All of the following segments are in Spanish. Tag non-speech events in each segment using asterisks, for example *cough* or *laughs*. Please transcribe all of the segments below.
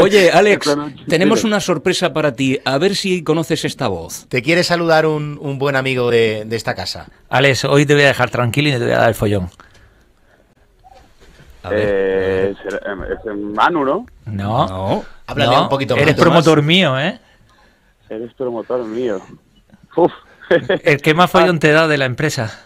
Oye, *laughs* Alex, tenemos una sorpresa para ti. A ver si conoces esta voz. Te quiere saludar un, buen amigo de, esta casa. Alex, hoy te voy a dejar tranquilo y te voy a dar el follón. A eh, em, es em, Manu, ¿no? No. no. un poquito Eres promotor mío, ¿eh? Eres promotor mío. El que más *laughs* ah. follón te da de la empresa.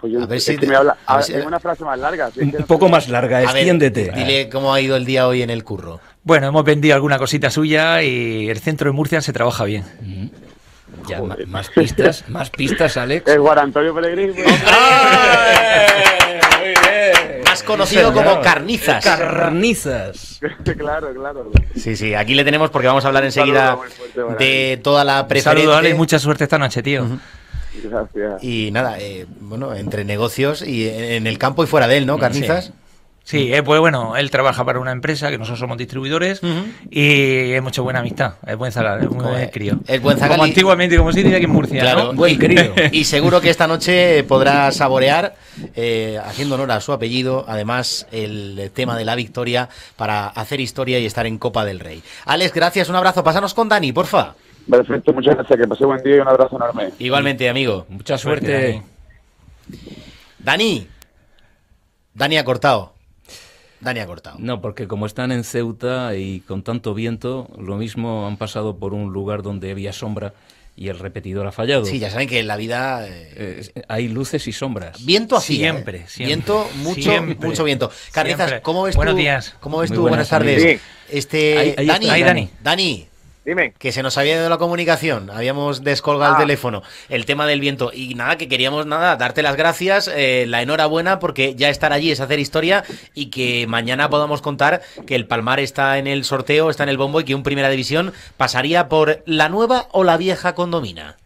Pues a ver si. una frase más larga. un poco más larga, extiéndete. dile cómo ha ido el día hoy en el curro. Bueno, hemos vendido alguna cosita suya y el centro de Murcia se trabaja bien. Mm. más pistas, *laughs* más pistas, Alex. El Guarantorio Antonio *laughs* Más conocido como Carnizas. Carnizas. *laughs* Claro, claro. Sí, sí, aquí le tenemos porque vamos a hablar enseguida de toda la preferencia. Saludos, Alex, mucha suerte esta noche, tío. Y nada, eh, bueno, entre negocios y en el campo y fuera de él, ¿no, Carnizas? Sí. Eh, pues bueno, él trabaja para una empresa que nosotros somos distribuidores y es mucha buena amistad. Es buen zagal, es buen crío. Es buen Como antiguamente, como se diría aquí en Murcia. *laughs* y seguro que esta noche podrá saborear, eh, haciendo honor a su apellido, además el tema de la victoria para hacer historia y estar en Copa del Rey. Alex, gracias, un abrazo. Pásanos con Dani, porfa. Perfecto, muchas gracias. Que pase buen día y un abrazo enorme. Igualmente, amigo. Mucha suerte. Dani. Dani ha cortado. Dani ha cortado. No, porque como están en Ceuta y con tanto viento, lo mismo han pasado por un lugar donde había sombra y el repetidor ha fallado. Sí, ya saben que en la vida eh, eh, hay luces y sombras. Viento así. Siempre, eh. Viento, mucho, mucho viento. Carrizas, ¿cómo ves Buenos tú? Buenos días. ¿Cómo ves tú? Buenas, tardes. Este, Dani. Dani, que se nos había ido la comunicación, habíamos descolgado el ah. teléfono, el tema del viento. Y nada, que queríamos nada, darte las gracias, eh, la enhorabuena, porque ya estar allí es hacer historia y que mañana podamos contar que el Palmar está en el sorteo, está en el bombo y que un Primera División pasaría por la nueva o la vieja condomina.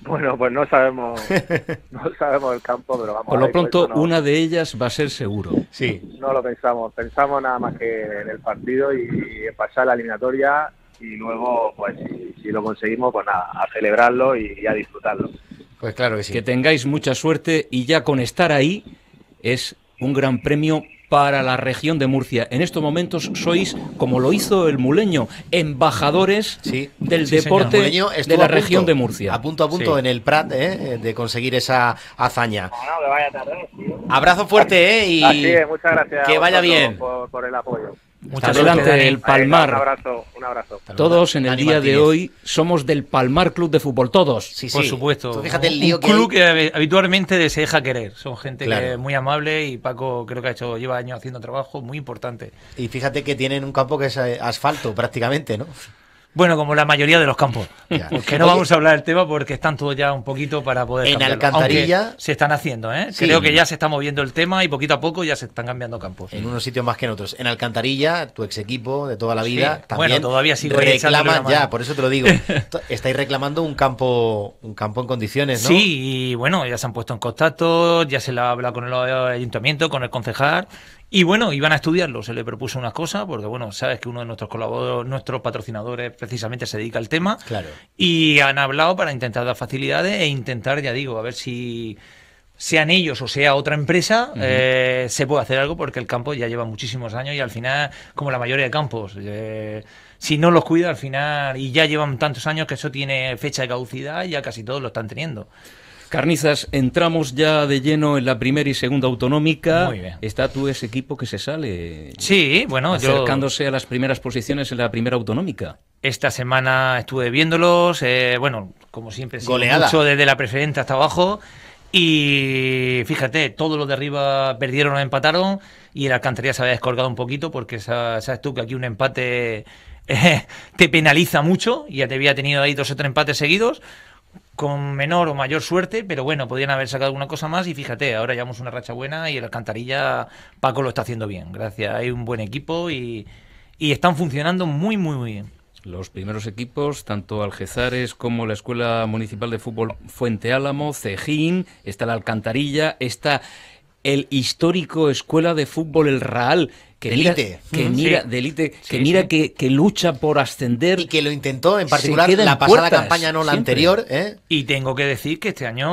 Bueno, pues no sabemos, *laughs* no sabemos el campo, pero vamos. Por lo pronto, una de ellas va a ser seguro. Sí. No lo pensamos, pensamos nada más que en el partido y, y pasar la eliminatoria y luego, pues si, lo conseguimos, pues nada, a celebrarlo y, a disfrutarlo. Pues claro que sí. Que tengáis mucha suerte y ya con estar ahí es un gran premio para la región de Murcia. En estos momentos sois, como lo hizo el muleño, embajadores del deporte de la región de Murcia. A punto a punto en el Prat ¿eh? de conseguir esa hazaña. que vaya tarde, Abrazo fuerte ¿eh? y que vaya bien por el apoyo. Muchas Adelante, gracias. el Palmar. Un abrazo, un abrazo. Todos en el día de hoy somos del Palmar Club de Fútbol, todos. Por supuesto. un club que habitualmente se querer. Son gente muy amable y Paco creo que ha hecho lleva años haciendo trabajo muy importante. Y fíjate que tienen un campo que es eh, asfalto prácticamente, ¿no? Bueno, como la mayoría de los campos. Que no vamos a hablar del tema porque están todos ya un poquito para poder. En Alcantarilla. se están haciendo, ¿eh? Creo que ya se está moviendo el tema y poquito a poco ya se están cambiando campos. En unos sitios más que en otros. En Alcantarilla, tu ex equipo de toda la vida, también. Bueno, todavía sigo ya, por eso te lo digo. *laughs* Estáis reclamando un campo, un campo en condiciones, ¿no? Sí, y bueno, ya se han puesto en contacto, ya se le ha hablado con el ayuntamiento, con el concejal y bueno, iban a estudiarlo, se le propuso unas cosas, porque bueno, sabes que uno de nuestros colaboradores, nuestros patrocinadores precisamente se dedica al tema. Claro. Y han hablado para intentar dar facilidades e intentar, ya digo, a ver si sean ellos o sea otra empresa, eh, se puede hacer algo porque el campo ya lleva muchísimos años y al final, como la mayoría de campos, eh, si no los cuida al final, y ya llevan tantos años que eso tiene fecha de caducidad, ya casi todos lo están teniendo. Carnizas, entramos ya de lleno en la primera y segunda autonómica. Está tú ese equipo que se sale. Sí, bueno, acercándose a las primeras posiciones en la primera autonómica. Esta semana estuve viéndolos, eh, bueno, como siempre, Goleada. mucho desde la preferente hasta abajo. Y fíjate, todos los de arriba perdieron o empataron y el Alcantarilla se había descolgado un poquito porque sabes tú que aquí un empate *laughs* eh, te penaliza mucho y ya te había tenido ahí dos o tres empates seguidos con menor o mayor suerte, pero bueno, podían haber sacado alguna cosa más y fíjate, ahora llevamos una racha buena y el Alcantarilla, Paco lo está haciendo bien, gracias, hay un buen equipo y, y están funcionando muy, muy, muy bien. Los primeros equipos, tanto Algezares como la Escuela Municipal de Fútbol Fuente Álamo, Cejín, está la Alcantarilla, está el histórico Escuela de Fútbol El Real que delite. que mira delite, que mira Que, lucha por ascender y que lo intentó en particular en la pasada campaña no la anterior ¿eh? y tengo que decir que este año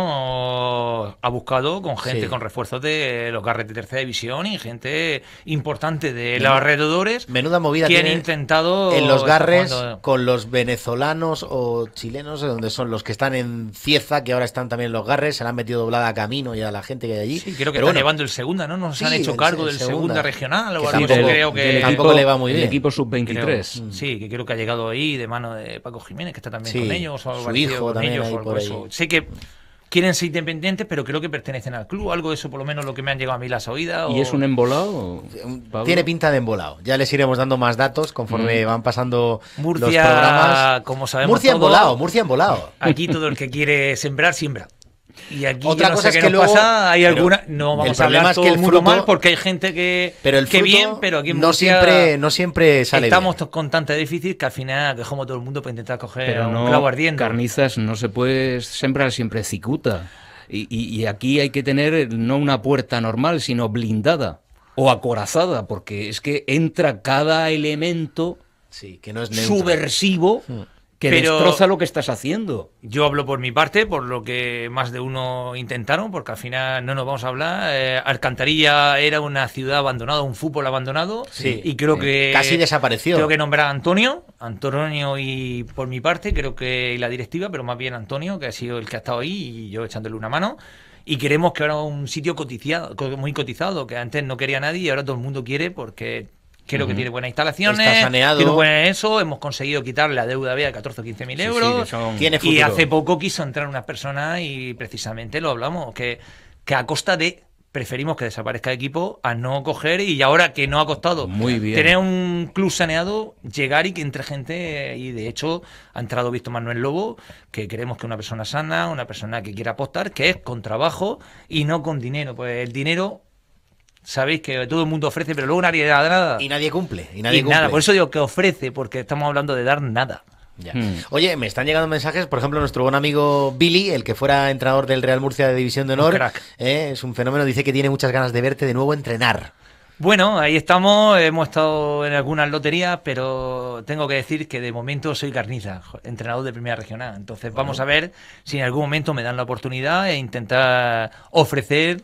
ha buscado con gente con refuerzos de los garres de tercera división y gente importante de los alrededores menuda movida que han intentado en los garres con los venezolanos o chilenos donde son los que están en Cieza que ahora están también en los garres se la han metido doblada a Camino y a la gente que hay allí creo que están llevando el segunda no se han hecho cargo del segunda, regional o algo creo que le va muy bien. El equipo sub-23. Mm. Sí, que creo que ha llegado ahí de mano de Paco Jiménez, que está también con ellos, o su hijo también Sé que quieren ser independientes, pero creo que pertenecen al club. Algo de eso, por lo menos, lo que me han llegado a mí las oídas. ¿Y es un embolado? Tiene pinta de embolado. Ya les iremos dando más datos conforme mm. van pasando Murcia, los programas. Como sabemos Murcia todo, embolado, Murcia embolado. Aquí todo el que quiere sembrar, siembra. Y aquí cosa es que, nos pasa, hay alguna, no vamos a hablar es que el fruto, mal porque hay gente que pero que bien, pero aquí no siempre no siempre sale Estamos con tanta déficit que al final dejamos todo el mundo para intentar coger un clavo ardiendo. Carnizas no se puede sembrar siempre cicuta. Y, aquí hay que tener no una puerta normal, sino blindada o acorazada, porque es que entra cada elemento Sí, que no es subversivo mm que Pero destroza lo que estás haciendo. Yo hablo por mi parte, por lo que más de uno intentaron, porque al final no nos vamos a hablar. Eh, Alcantarilla era una ciudad abandonada, un fútbol abandonado. Sí, y creo que. Casi desapareció. Creo que nombrar a Antonio. Antonio y por mi parte, creo que la directiva, pero más bien Antonio, que ha sido el que ha estado ahí y yo echándole una mano. Y queremos que ahora un sitio cotizado, muy cotizado, que antes no quería nadie y ahora todo el mundo quiere porque creo que tiene buenas instalaciones, Está saneado. tiene eso, hemos conseguido quitar la deuda de 14 o 15 mil euros. Y hace poco quiso entrar unas personas y precisamente lo hablamos, que, que a costa de preferimos que desaparezca el equipo a no coger y ahora que no ha costado Muy bien. tener un club saneado, llegar y que entre gente y de hecho ha entrado Víctor Manuel Lobo, que queremos que una persona sana, una persona que quiera apostar, que es con trabajo y no con dinero, pues el dinero sabéis que todo el mundo ofrece, pero luego nadie da nada. Y nadie cumple. Y nada, por eso digo que ofrece, porque estamos hablando de dar nada. Hmm. Oye, me están llegando mensajes, por ejemplo, nuestro buen amigo Billy, el que fuera entrenador del Real Murcia de División de Honor, eh, es un fenómeno, dice que tiene muchas ganas de verte de nuevo entrenar. Bueno, ahí estamos, hemos estado en algunas loterías, pero tengo que decir que de momento soy carniza, entrenador de primera regional. Entonces vamos a ver si en algún momento me dan la oportunidad e intentar ofrecer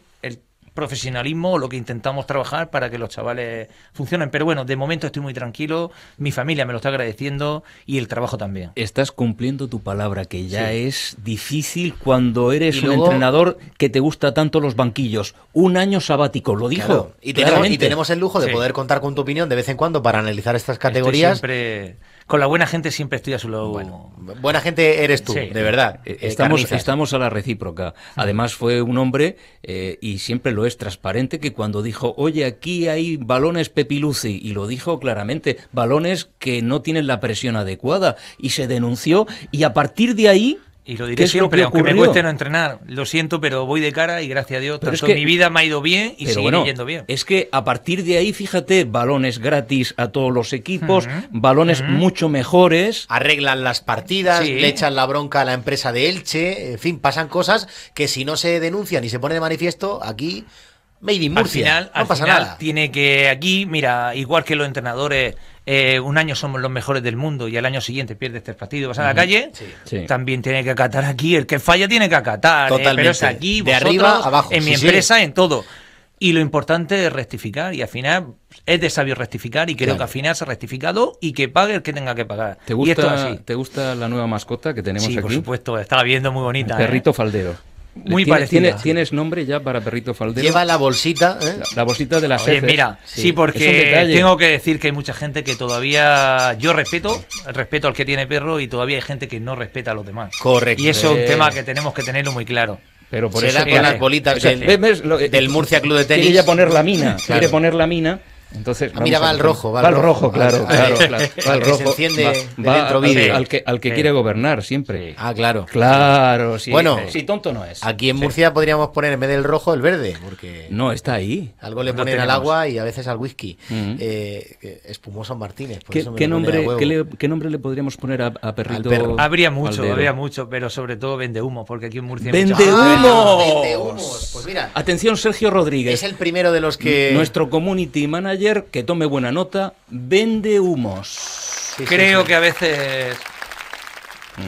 profesionalismo o lo que intentamos trabajar para que los chavales funcionen. Pero bueno, de momento estoy muy tranquilo, mi familia me lo está agradeciendo y el trabajo también. Estás cumpliendo tu palabra, que ya es difícil cuando eres un entrenador que te gusta tanto los banquillos. Un año sabático, lo dijo. Y, tenemos, el lujo de poder contar con tu opinión de vez en cuando para analizar estas categorías con la buena gente siempre estoy a su lado. buena gente eres tú, de verdad. Eh, eh, eh, estamos, estamos a la recíproca. Mm. Además fue un hombre, y siempre lo es transparente, que cuando dijo, oye, aquí hay balones pepiluci y lo dijo claramente, balones que no tienen la presión adecuada, y se denunció, y a partir de ahí y lo diré siempre, aunque me cueste no entrenar. Lo siento, pero voy de cara y gracias a Dios, es que, mi vida me ha ido bien y sigue yendo bien. Es que a partir de ahí, fíjate, balones gratis a todos los equipos, balones mucho mejores. Arreglan las partidas, le echan la bronca a la empresa de Elche, en fin, pasan cosas que si no se denuncian y se pone de manifiesto, aquí al final, al Tiene que aquí, mira, igual que los entrenadores, eh, un año somos los mejores del mundo y al año siguiente pierdes este partido, vas a la calle, también tiene que acatar aquí. El que falla tiene que acatar. Totalmente. Eh, pero es aquí, de arriba abajo. En mi empresa, en todo. Y lo importante es rectificar y al final es de sabio rectificar y creo que al final se ha rectificado y que pague el que tenga que pagar. ¿Te gusta, ¿Te gusta la nueva mascota que tenemos sí, por supuesto, estaba viendo muy bonita. perrito ¿eh? faldero. Muy parecido. tienes nombre ya para perrito faldero. Lleva la bolsita, ¿eh? la, bolsita de la Oye, mira, sí, porque tengo que decir que hay mucha gente que todavía yo respeto, respeto al que tiene perro y todavía hay gente que no respeta a los demás. Correcto. Y eso es un tema que tenemos que tenerlo muy claro. Pero por eso las bolitas del, Murcia Club de Tenis. Quiere poner la mina, quiere poner la mina entonces, ah, mira, va al rojo. *laughs* Va al rojo, claro. claro, claro va al rojo. Se enciende al, que, quiere gobernar siempre. Ah, claro. Claro, Bueno, Si tonto no es. Aquí en Murcia podríamos poner en vez del rojo el verde, porque. No, está ahí. Algo le ponen al agua y a veces al whisky. Eh, espumoso Martínez. ¿Qué, nombre, ¿qué, le, nombre le podríamos poner a, perrito? Habría mucho, habría mucho, pero sobre todo vende humo, porque aquí en Murcia. Ah, ¡Vende humo! ¡Vende Pues mira. Atención, Sergio Rodríguez. Es el primero de los que. Nuestro community manager que tome buena nota, vende humos. Creo que a veces... Mm.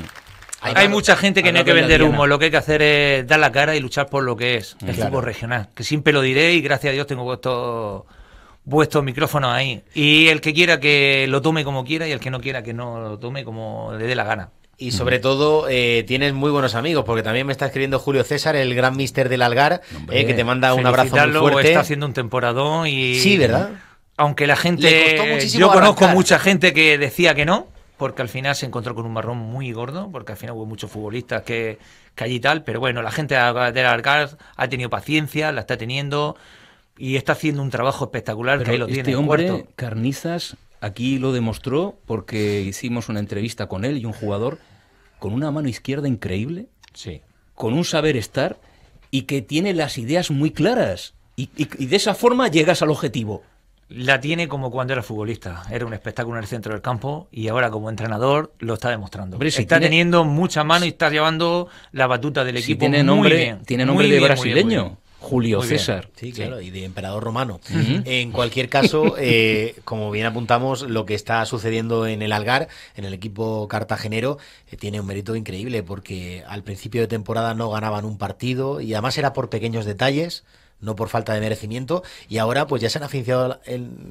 Hay, mucha gente que no hay que vender humo, lo que hay que hacer es dar la cara y luchar por lo que es mm, el tipo regional, que siempre lo diré y gracias a Dios tengo puesto vuestro micrófono ahí. Y el que quiera que lo tome como quiera y el que no quiera que no lo tome como le dé la gana. Y sobre todo, eh, tienes muy buenos amigos, porque también me está escribiendo Julio César, el gran mister del Algar, eh, que te manda un abrazo muy fuerte. está haciendo un temporadón y... Sí, ¿verdad? Aunque la gente... Yo conozco mucha gente que decía que no, porque al final se encontró con un marrón muy gordo, porque al final hubo muchos futbolistas que, allí tal, pero bueno, la gente del Algar ha tenido paciencia, la está teniendo y está haciendo un trabajo espectacular, que ahí lo este hombre, Carnizas, aquí lo demostró porque hicimos una entrevista con él y un jugador con una mano izquierda increíble, sí. con un saber estar y que tiene las ideas muy claras. y, de esa forma llegas al objetivo. La tiene como cuando era futbolista. Era un espectáculo en el centro del campo y ahora como entrenador lo está demostrando. está teniendo mucha mano y está llevando la batuta del equipo. tiene, nombre, tiene nombre, de brasileño. Julio César. Sí, claro, y de emperador romano. En cualquier caso, *laughs* eh, como bien apuntamos, lo que está sucediendo en el Algar, en el equipo cartagenero, eh, tiene un mérito increíble porque al principio de temporada no ganaban un partido y además era por pequeños detalles no por falta de merecimiento, y ahora pues ya se han,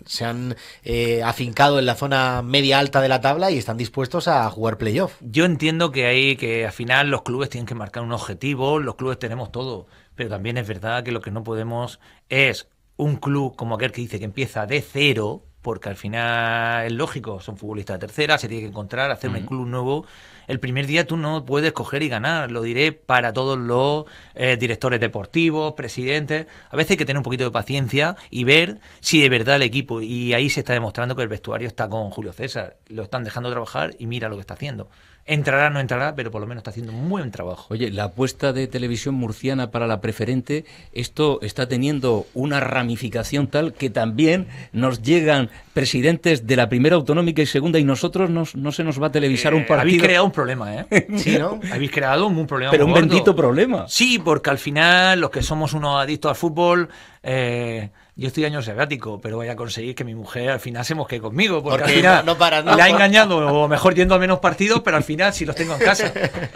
se han eh, afincado en la zona media alta de la tabla y están dispuestos a jugar playoff. Yo entiendo que ahí que al final los clubes tienen que marcar un objetivo, los clubes tenemos todo pero también es verdad que lo que no podemos es un club como aquel que dice que empieza de cero, porque al final es lógico, son futbolistas de tercera, se tiene que encontrar, hacer un club nuevo. El primer día tú no puedes coger y ganar, lo diré para todos los eh, directores deportivos, presidentes. A veces hay que tener un poquito de paciencia y ver si de verdad el equipo, y ahí se está demostrando que el vestuario está con Julio César, lo están dejando trabajar y mira lo que está haciendo entrará, no entrará, pero por lo menos está haciendo un buen trabajo. Oye, la apuesta de televisión murciana para la preferente, esto está teniendo una ramificación tal que también nos llegan presidentes de la primera autonómica y segunda y nosotros no se nos va a televisar un eh, partido. Habéis creado un problema, ¿eh? *laughs* sí, ¿no? Habéis creado un, problema. Pero un bendito problema. Sí, porque al final los que somos unos adictos al fútbol... Eh, yo estoy año sabático, pero voy a conseguir que mi mujer al final se mosquee conmigo, porque, al final no, para, la ha engañado, o mejor yendo a menos partidos, pero al final sí los tengo en casa.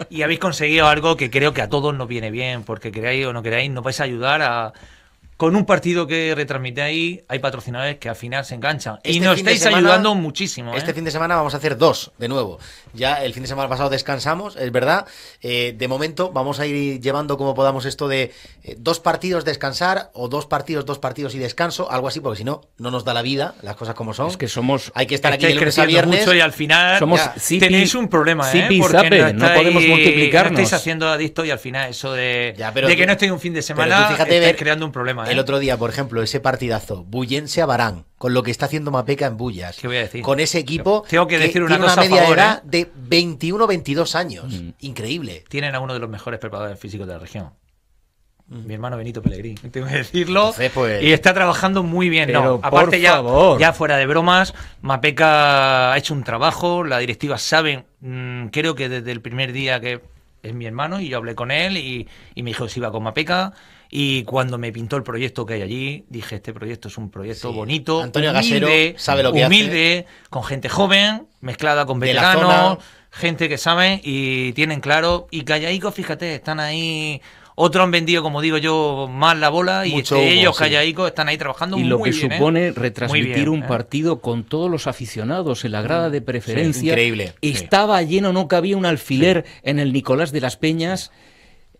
Y habéis conseguido algo que creo que a todos nos viene bien, porque creáis o no creáis, no vais a ayudar a con un partido que retransmite ahí, hay patrocinadores que al final se enganchan. y este nos estáis ayudando muchísimo. Este ¿eh? fin de semana vamos a hacer dos, de nuevo. Ya el fin de semana pasado descansamos, es verdad. Eh, de momento vamos a ir llevando como podamos esto de eh, dos partidos descansar o dos partidos, dos partidos y descanso, algo así, porque si no, no nos da la vida, las cosas como son. Es que somos... Hay que estar aquí el lunes viernes. Mucho y al final somos tenéis un problema, ¿eh? no, podemos multiplicarnos. haciendo adicto y al final eso de, que no estoy un fin de semana, fíjate, creando un problema. El ¿eh? otro día, por ejemplo, ese partidazo, Bullense a Barán, con lo que está haciendo Mapeca en Bullas. ¿Qué voy a decir? Con ese equipo. Tengo que, decir una tiene Una media ¿eh? de 21 22 años. Mm. Increíble. Tienen a uno de los mejores preparadores físicos de la región. Mm. Mi hermano Benito Pellegrín, *laughs* tengo que decirlo. Pues, y está trabajando muy bien. aparte, ya, ya fuera de bromas, Mapeca ha hecho un trabajo. La directiva sabe mm, creo que desde el primer día que es mi hermano y yo hablé con él y, y me dijo si iba con Mapeca y cuando me pintó el proyecto que hay allí, dije, este proyecto es un proyecto bonito, Antonio sabe lo humilde, con gente joven, mezclada con veteranos, gente que sabe y tienen claro. Y Callaico, fíjate, están ahí otros han vendido, como digo yo, más la bola y este, ellos, están ahí trabajando y muy bien. Y lo que supone retransmitir un ¿eh? partido con todos los aficionados en la grada de preferencia. increíble. Estaba lleno, no cabía un alfiler en el Nicolás de las Peñas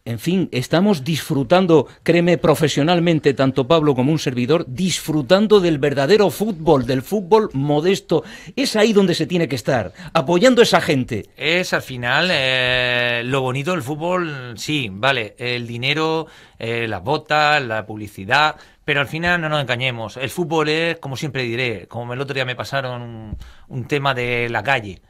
en fin, estamos disfrutando, créeme, profesionalmente, tanto Pablo como un servidor, disfrutando del verdadero fútbol, del fútbol modesto. Es ahí donde se tiene que estar, apoyando a esa gente. Es al final eh, lo bonito del fútbol, sí, vale, el dinero, eh, las botas, la publicidad, pero al final no nos engañemos. El fútbol es, como siempre diré, como el otro día me pasaron un, un tema de la calle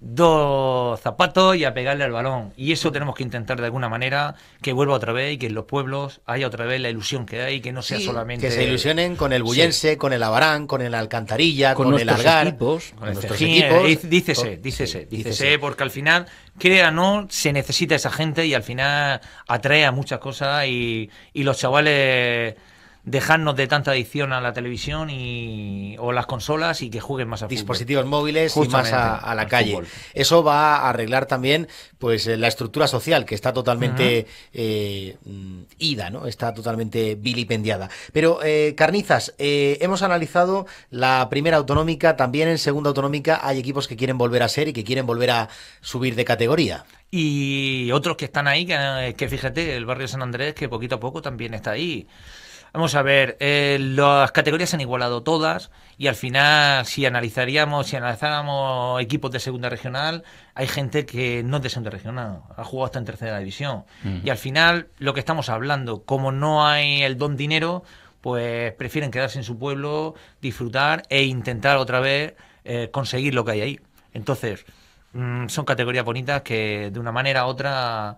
dos zapatos y a pegarle al balón. Y eso tenemos que intentar de alguna manera que vuelva otra vez y que en los pueblos haya otra vez la ilusión que hay, que no sea solamente. Que se ilusionen con el Bullense, con el Abarán, con el Alcantarilla, con, el Algar. con nuestros equipos. Dícese, dícese, porque al final, créanlo, no, se necesita esa gente y al final atrae a muchas cosas y, y los chavales dejarnos de tanta adicción a la televisión y, o las consolas y que jueguen más a dispositivos móviles y más a, la calle. Eso va a arreglar también pues eh, la estructura social que está totalmente eh, mm, ida, no, está totalmente vilipendiada. Pero eh, carnizas, hemos analizado la primera autonómica, también en segunda autonómica hay equipos que quieren volver a ser y que quieren volver a subir de categoría. Y otros que están ahí, que, que fíjate, el barrio San Andrés que poquito a poco también está ahí. Vamos a ver, eh, las categorías se han igualado todas y al final, si analizaríamos, si analizáramos equipos de segunda regional, hay gente que no es de segunda regional, ha jugado hasta en tercera división. Y al final, lo que estamos hablando, como no hay el don dinero, pues prefieren quedarse en su pueblo, disfrutar e intentar otra vez eh, conseguir lo que hay ahí. Entonces, mm, son categorías bonitas que de una manera u otra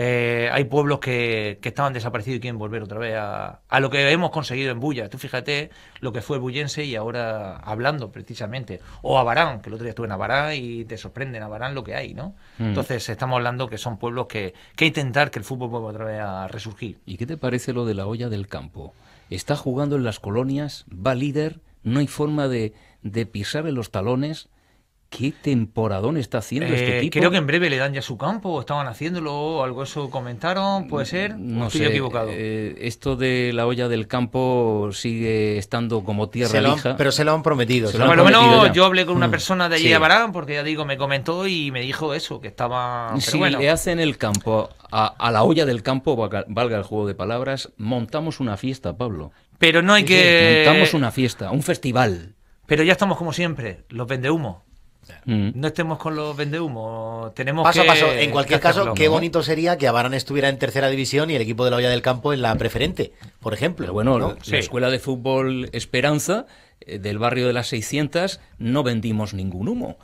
eh, hay pueblos que, estaban desaparecidos y quieren volver otra vez a, a, lo que hemos conseguido en Bulla. Tú fíjate lo que fue Bullense y ahora hablando precisamente. O Abarán, que el otro día estuve en Abarán y te en Abarán lo que hay, ¿no? Mm. Entonces estamos hablando que son pueblos que, que intentar que el fútbol vuelva otra vez a resurgir. ¿Y qué te parece lo de la olla del campo? Está jugando en las colonias, va líder, no hay forma de, de pisar en los talones qué temporadón está haciendo este eh, tipo. Creo que en breve le dan ya su campo, estaban haciéndolo, algo eso comentaron, puede mm, ser. No estoy equivocado. Eh, esto de la olla del campo sigue estando como tierra lija. pero se lo han prometido. lo menos yo hablé con una mm, persona de allí a Barán, porque ya digo, me comentó y me dijo eso, que estaba. Pero si le hacen el campo a, a la olla del campo, valga el juego de palabras, montamos una fiesta, Pablo. Pero no hay que. Montamos una fiesta, un festival. Pero ya estamos como siempre, los vendehumos. Mm. No estemos con los vendehumos. Tenemos paso a paso. En cualquier caso, qué bonito sería que Abarán estuviera en tercera división y el equipo de la Olla del Campo en la preferente, por ejemplo. bueno, la escuela de fútbol Esperanza eh, del barrio de las 600 no vendimos ningún humo.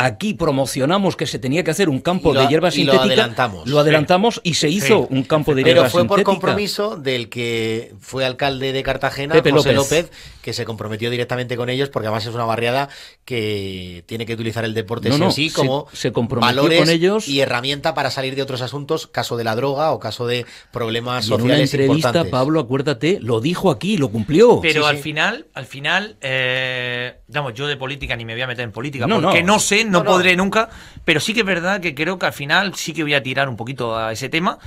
Aquí promocionamos que se tenía que hacer un campo de hierbas sintética. Lo adelantamos. Lo adelantamos y se hizo un campo de hierba Pero fue por compromiso del que fue alcalde de Cartagena, Pepe José López. que se comprometió directamente con ellos porque además es una barriada que tiene que utilizar el deporte sí, como se, valores con ellos y herramienta para salir de otros asuntos, caso de la droga o caso de problemas en una entrevista, Pablo, acuérdate, lo dijo aquí, lo cumplió. Pero al final, al final eh, yo de política ni me voy a meter en política, porque no, sé, no, podré nunca, pero sí que es verdad que creo que al final sí que voy a tirar un poquito a ese tema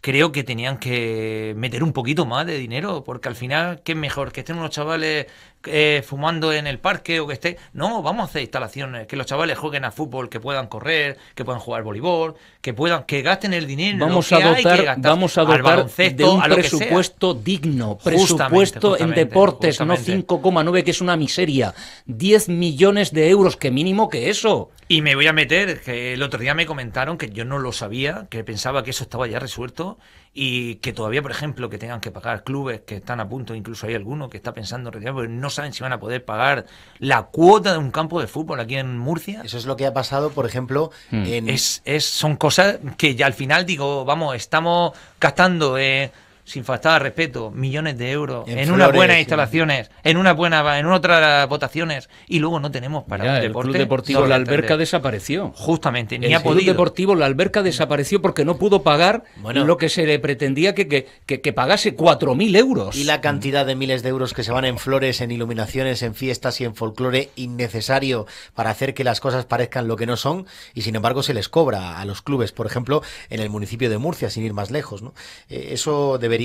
creo que tenían que meter un poquito más de dinero, porque al final, ¿qué mejor? Que estén unos chavales eh, fumando en el parque o que esté. No, vamos a hacer instalaciones, que los chavales jueguen a fútbol, que puedan correr, que puedan jugar voleibol, que puedan, que gasten el dinero. Vamos que a dotar, que vamos a dotar de un presupuesto digno, presupuesto en deportes, no 5,9 que es una miseria, 10 millones de euros que mínimo que eso. Y me voy a meter, que el otro día me comentaron que yo no lo sabía, que pensaba que eso estaba ya resuelto y que todavía, por ejemplo, que tengan que pagar clubes que están a punto, incluso hay alguno que está pensando en realidad no saben si van a poder pagar la cuota de un campo de fútbol aquí en Murcia. Eso es lo que ha pasado, por ejemplo, hmm. Es, son cosas que ya al final digo, vamos, estamos gastando... Eh, sin faltar al respeto, millones de euros en, unas buenas instalaciones, en una buena en otras votaciones y luego no tenemos para el deporte, club deportivo la alberca desapareció. Justamente, ni el club deportivo la alberca desapareció porque no pudo pagar lo que se le pretendía que, que, que, mil pagase 4.000 euros. Y la cantidad de miles de euros que se van en flores, en iluminaciones, en fiestas y en folclore innecesario para hacer que las cosas parezcan lo que no son y sin embargo se les cobra a los clubes, por ejemplo, en el municipio de Murcia, sin ir más lejos, eh, eso debería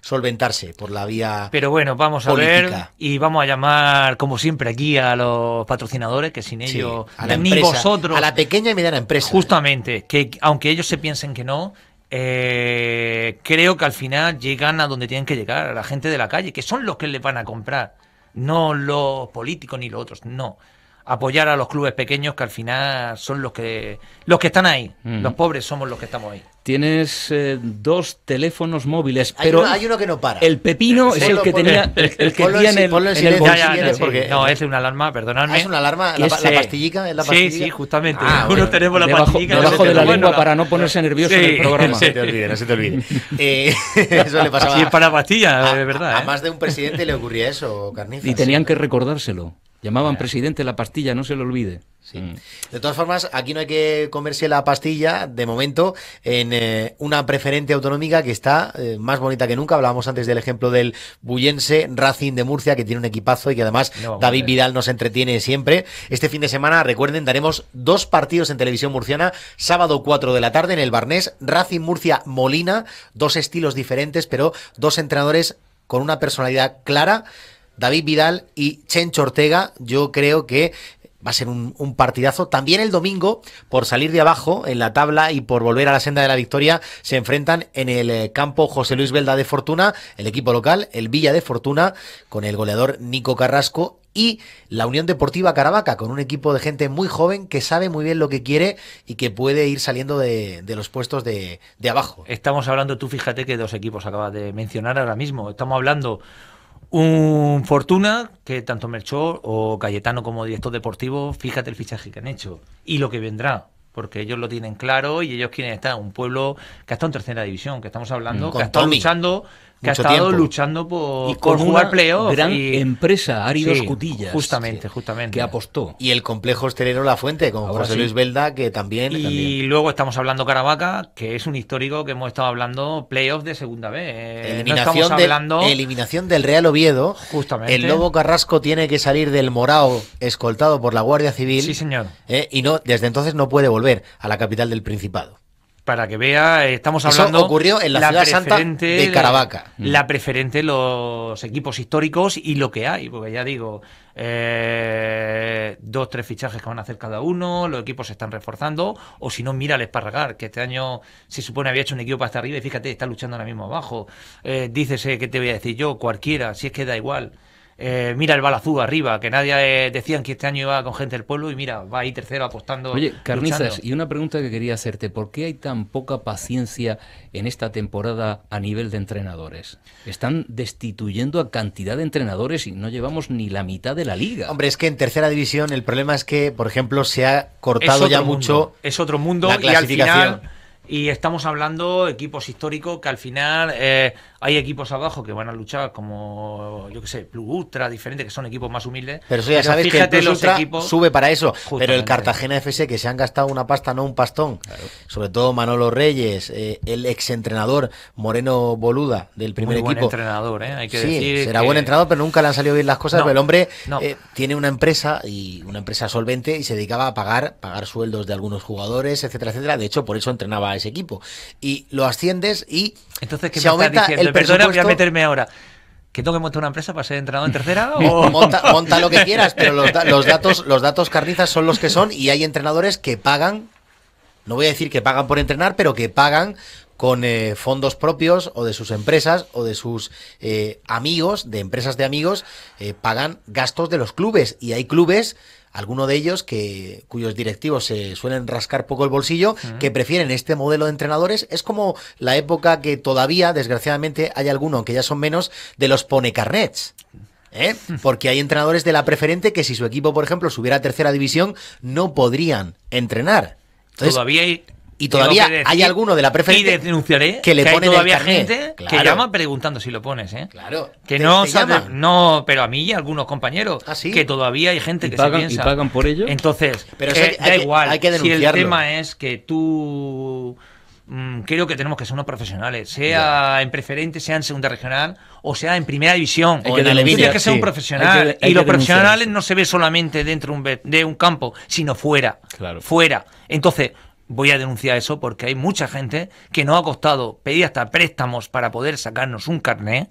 solventarse por la vía. Pero bueno, vamos a ver y vamos a llamar, como siempre, aquí a los patrocinadores, que sin ellos la ni vosotros. A la pequeña y mediana empresa. Justamente, que aunque ellos se piensen que no, eh, creo que al final llegan a donde tienen que llegar, a la gente de la calle, que son los que les van a comprar, no los políticos ni los otros, no apoyar a los clubes pequeños que al final son los que los que están ahí. Los pobres somos los que estamos ahí. Tienes eh, dos teléfonos móviles, pero hay uno, que no para. El pepino es el que tenía *laughs* el, que en, el, no, es una alarma, perdonadme. Ah, es una alarma, la, pastillica? ¿es la Sí, sí, justamente. Ah, uno tenemos la debajo, debajo de la lengua para no ponerse nervioso en el programa. *laughs* No se te olvide, no se te olvide. eso le pasaba. Sí, es para la pastilla, de verdad. A, ¿eh? más de un presidente le ocurría eso, carnicero. Y tenían que recordárselo. Llamaban presidente la pastilla, no se lo olvide. Mm. De todas formas, aquí no hay que comerse la pastilla, de momento, en eh, una preferente autonómica que está eh, más bonita que nunca. Hablábamos antes del ejemplo del Bullense Racing de Murcia, que tiene un equipazo y que además David Vidal nos entretiene siempre. Este fin de semana, recuerden, daremos dos partidos en televisión murciana, sábado 4 de la tarde en el Barnés, Racing Murcia Molina, dos estilos diferentes, pero dos entrenadores con una personalidad clara David Vidal y Chencho Ortega. Yo creo que va a ser un, partidazo. También el domingo, por salir de abajo en la tabla y por volver a la senda de la victoria, se enfrentan en el eh, campo José Luis Velda de Fortuna, el equipo local, el Villa de Fortuna, con el goleador Nico Carrasco y la Unión Deportiva Caravaca, con un equipo de gente muy joven que sabe muy bien lo que quiere y que puede ir saliendo de, los puestos de, de abajo. Estamos hablando, tú fíjate que dos equipos acabas de mencionar ahora mismo. Estamos hablando un Fortuna que tanto Melchor o Cayetano como director deportivo, fíjate el fichaje que han hecho y lo que vendrá. Porque ellos lo tienen claro y ellos quieren estar. Un pueblo que ha estado en tercera división, que estamos hablando, mm. que ha luchando que ha estado luchando por, y jugar Gran empresa, Áridos Cutillas. Justamente, justamente. Que apostó. Y el complejo hostelero La Fuente, con José Luis Belda, que también. Y luego estamos hablando Caravaca, que es un histórico que hemos estado hablando playoff de segunda vez. Eh, eliminación, del, Real Oviedo. Justamente. El Lobo Carrasco tiene que salir del Morao escoltado por la Guardia Civil. Sí, señor. Eh, y no, desde entonces no puede volver a la capital del Principado para que vea, eh, estamos hablando. ocurrió en la, ciudad de Caravaca. Mm. La, preferente, los equipos históricos y lo que hay, porque ya digo, eh, dos, tres fichajes que van a hacer cada uno, los equipos se están reforzando, o si no, mira al Esparragar, que este año se supone había hecho un equipo hasta arriba y fíjate, está luchando ahora mismo abajo. Eh, dícese, ¿qué te voy a decir yo? Cualquiera, si es que da igual. Eh, mira el Balazú arriba, que nadie eh, decían que este año iba con gente del pueblo y mira, va ahí tercero apostando. Oye, Carnizas, y una pregunta que quería hacerte, ¿por qué hay tan poca paciencia en esta temporada a nivel de entrenadores? Están destituyendo a cantidad de entrenadores y no llevamos ni la mitad de la liga. Hombre, es que en tercera división el problema es que, por ejemplo, se ha cortado ya mucho. Es otro mundo la clasificación. y al final y estamos hablando equipos históricos que al final eh, hay equipos abajo que van a luchar como, yo qué sé, Plus Ultra, diferente, que son equipos más humildes. Pero eso ya que los equipos... sube para eso. Pero el Cartagena FC, que se han gastado una pasta, no un pastón. Sobre todo Manolo Reyes, El eh, el exentrenador Moreno Boluda, del primer Muy buen entrenador, ¿eh? Hay que sí, decir será buen entrenador, pero nunca le han salido bien las cosas. pero el hombre eh, tiene una empresa y una empresa solvente y se dedicaba a pagar, pagar sueldos de algunos jugadores, etcétera, etcétera. De hecho, por eso entrenaba a ese equipo. Y lo asciendes y Entonces, ¿qué se aumenta el el voy a meterme ahora. ¿Que tengo que montar una empresa para ser entrenador en tercera? *laughs* Monta, lo que quieras, pero los, datos, los datos carnizas son los que son y hay entrenadores que pagan no voy a decir que pagan por entrenar, pero que pagan con eh, fondos propios o de sus empresas o de sus eh, amigos, de empresas de amigos, eh, pagan gastos de los clubes. Y hay clubes, alguno de ellos, que, cuyos directivos se suelen rascar poco el bolsillo, que prefieren este modelo de entrenadores. Es como la época que todavía, desgraciadamente, hay alguno, aunque ya son menos, de los ponecarnets. ¿Eh? *laughs* Porque hay entrenadores de la preferente que si su equipo, por ejemplo, subiera a tercera división, no podrían entrenar. todavía hay y todavía hay alguno de la preferencia y que le que ponen hay todavía gente que llama preguntando si lo pones, ¿eh? Claro. Que no, sabe, no, pero a mí y a algunos compañeros ah, que todavía hay gente que se piensa. ¿Y pagan por ello? Entonces, eh, da igual. hay que denunciarlo. Si el tema es que tú mm, creo que tenemos que ser unos profesionales, sea en preferente, sea en segunda regional o sea en primera división. O en Tienes que ser un profesional. y los profesionales no se ve solamente dentro de un campo, sino fuera. Claro. Fuera. Entonces, voy a denunciar eso porque hay mucha gente que no ha costado pedir hasta préstamos para poder sacarnos un carnet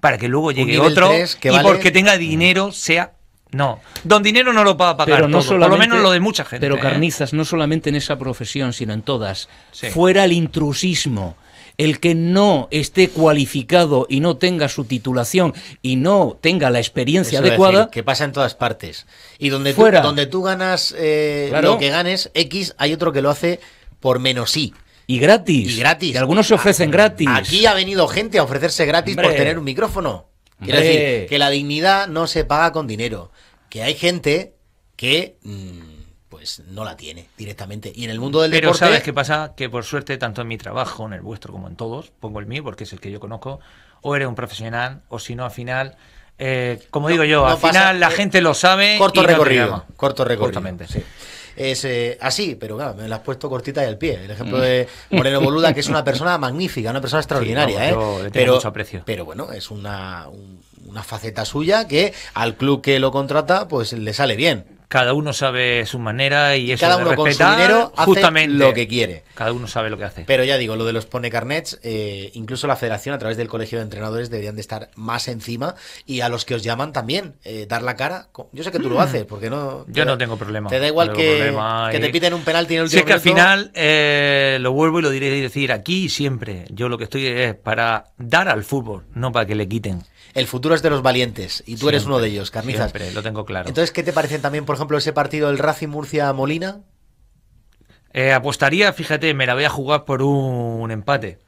para que luego llegue otro y porque tenga mm. dinero sea no, don dinero no lo va a pagar, no todo, por lo menos lo de mucha gente. Pero ¿eh? carnizas, no solamente en esa profesión, sino en todas. Fuera el intrusismo el que no esté cualificado y no tenga su titulación y no tenga la experiencia adecuada. que pasa en todas partes. Y donde, Tú, donde tú ganas eh, lo que ganes X, hay otro que lo hace por menos Y. Y gratis. Y gratis. Y algunos se ah, ofrecen gratis. Aquí ha venido gente a ofrecerse gratis por tener un micrófono. Quiero decir, que la dignidad no se paga con dinero que hay gente que mm, pues no la tiene directamente. Y en el mundo del Pero ¿sabes qué pasa? Que por suerte, tanto en mi trabajo, en el vuestro, como en todos, pongo el mío porque es el que yo conozco, o eres un profesional, o si no, al final... Eh, como digo yo, al final la gente lo sabe. Corto recorrido. corto recorrido. Sí. Es eh, así, pero claro, me la has puesto cortita y al pie. El ejemplo mm. de *laughs* Moreno Boluda, que es una persona magnífica, una persona extraordinaria. ¿eh? pero, mucho aprecio. pero bueno, es una, una faceta suya que al club que lo contrata pues le sale bien. Cada uno sabe su manera y, eso cada uno con su dinero hace lo que quiere. Cada uno sabe lo que hace. Pero ya digo, lo de los pone carnets, eh, incluso la federación a través del colegio de entrenadores deberían de estar más encima y a los que os llaman también, eh, dar la cara. Yo sé que tú lo mm. haces, porque no... Yo no tengo problema. Te da igual que, te piten un penalti en el último es que al final, eh, lo vuelvo y lo diré y decir aquí siempre, yo lo que estoy es para dar al fútbol, no para que le quiten el futuro es de los valientes y tú eres uno de ellos, Carnizas. Siempre, lo tengo claro. Entonces, ¿qué te parecen también, por ejemplo, ese partido del Racing Murcia-Molina? Eh, apostaría, fíjate, me la voy a jugar por un empate.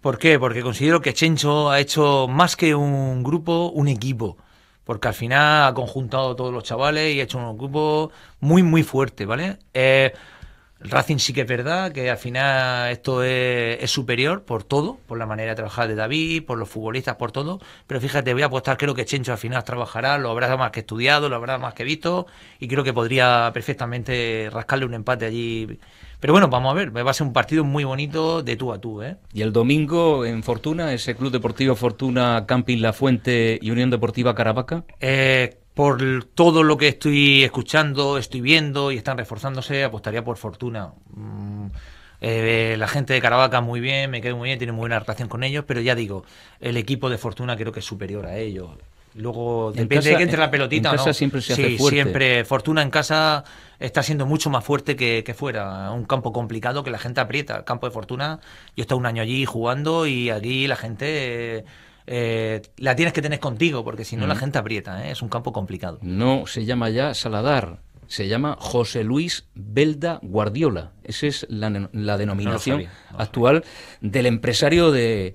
¿Por qué? Porque considero que Chencho ha hecho más que un grupo, un equipo. Porque al final ha conjuntado todos los chavales y ha hecho un grupo muy, muy fuerte, ¿vale? Eh, el Racing sí que es verdad que al final esto es, superior por todo, por la manera de trabajar de David, por los futbolistas, por todo. Pero fíjate, voy a apostar, creo que Chencho al final trabajará, lo habrá más que estudiado, lo habrá más que visto y creo que podría perfectamente rascarle un empate allí. Pero bueno, vamos a ver, va a ser un partido muy bonito de tú a tú. ¿eh? Y el domingo en Fortuna, ese Club Deportivo Fortuna, Camping La Fuente y Unión Deportiva Caravaca. Eh, por todo lo que estoy escuchando, estoy viendo y están reforzándose, apostaría por Fortuna. Mm, eh, la gente de Caravaca muy bien, me quedo muy bien, tiene muy buena relación con ellos, pero ya digo, el equipo de Fortuna creo que es superior a ellos. Luego depende de que entre la pelotita. siempre se hace sí, siempre. Fortuna en casa está siendo mucho más fuerte que, fuera. Un campo complicado que la gente aprieta. campo de Fortuna, yo he estado un año allí jugando y aquí la gente eh, la tienes que tener contigo, porque si no la mm. gente aprieta, ¿eh? es un campo complicado. No se llama ya Saladar, se llama José Luis Belda Guardiola. Esa es la, denominación actual del empresario de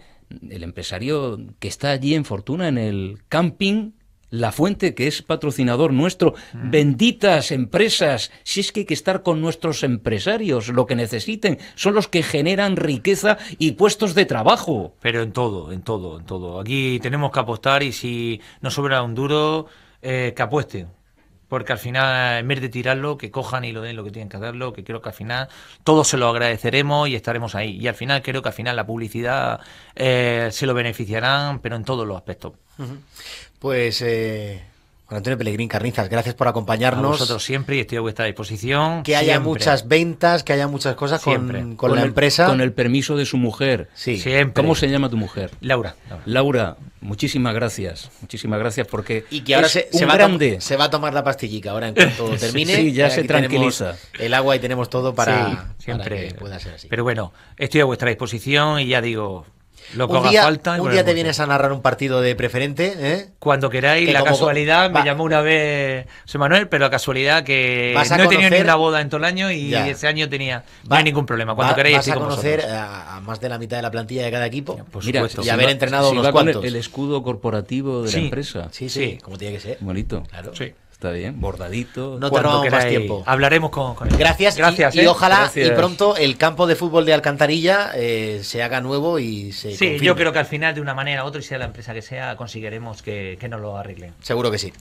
el empresario que está allí en Fortuna, en el camping la Fuente, que es patrocinador nuestro. Mm. Benditas empresas. Si es que hay que estar con nuestros empresarios, lo que necesiten. Son los que generan riqueza y puestos de trabajo. Pero en todo, en todo, en todo. Aquí tenemos que apostar y si no sobra un duro, eh, que apuesten porque al final, en vez de tirarlo, que cojan y lo den lo que tienen que hacerlo, que creo que al final todos se lo agradeceremos y estaremos ahí. Y al final creo que al final la publicidad eh, se lo beneficiarán, pero en todos los aspectos. Pues eh, Juan Antonio Pellegrín Carnizas, gracias por acompañarnos. Nosotros siempre y estoy a vuestra disposición. Que haya muchas ventas, que haya muchas cosas con, la empresa. Con el permiso de su mujer. Sí. Siempre. ¿Cómo se llama tu mujer? Laura. Laura, muchísimas gracias. Muchísimas gracias porque. Y que ahora se, va A se va a tomar la pastillica ahora en cuanto *laughs* termine. sí, ya se tranquiliza. El agua y tenemos todo para, siempre. Para pueda ser así. Pero bueno, estoy a vuestra disposición y ya digo, un día, te vienes a narrar un partido de preferente. ¿eh? Cuando queráis, la casualidad, me llamó una vez José Manuel, pero la casualidad que no he tenido ni una boda en todo el año y ese año tenía. no hay ningún problema. Cuando queráis, vas a conocer a, más de la mitad de la plantilla de cada equipo y haber entrenado unos cuantos. El escudo corporativo de la empresa. Sí, sí, como tiene que ser. Bonito. Claro. Está bien, bordadito. No tardamos más tiempo. Hablaremos con, él. Gracias, gracias. Y, ¿eh? ojalá y pronto el campo de fútbol de Alcantarilla eh, se haga nuevo y se. Sí, yo creo que al final, de una manera u otra, y sea la empresa que sea, conseguiremos que, que nos lo arregle Seguro que sí.